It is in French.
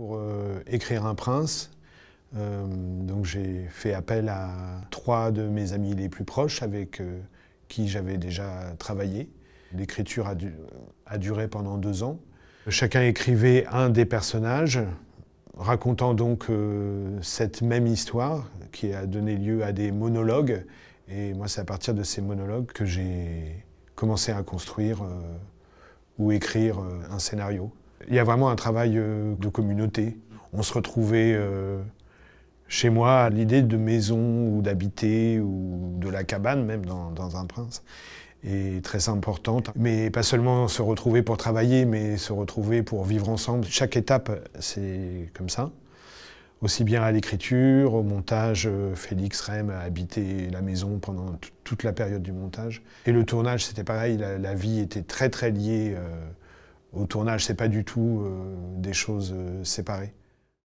pour euh, écrire Un prince. Euh, donc j'ai fait appel à trois de mes amis les plus proches avec euh, qui j'avais déjà travaillé. L'écriture a, duré pendant deux ans. Chacun écrivait un des personnages, racontant donc cette même histoire qui a donné lieu à des monologues. Et moi, c'est à partir de ces monologues que j'ai commencé à construire ou écrire un scénario. Il y a vraiment un travail euh, de communauté. On se retrouvait euh, chez moi, l'idée de maison ou d'habiter ou de la cabane même dans, un prince est très importante. Mais pas seulement se retrouver pour travailler, mais se retrouver pour vivre ensemble. Chaque étape, c'est comme ça. Aussi bien à l'écriture, au montage, euh, Félix Rem a habité la maison pendant toute la période du montage. Et le tournage, c'était pareil, la, vie était très très liée. Au tournage, c'est pas du tout euh, des choses euh, séparées.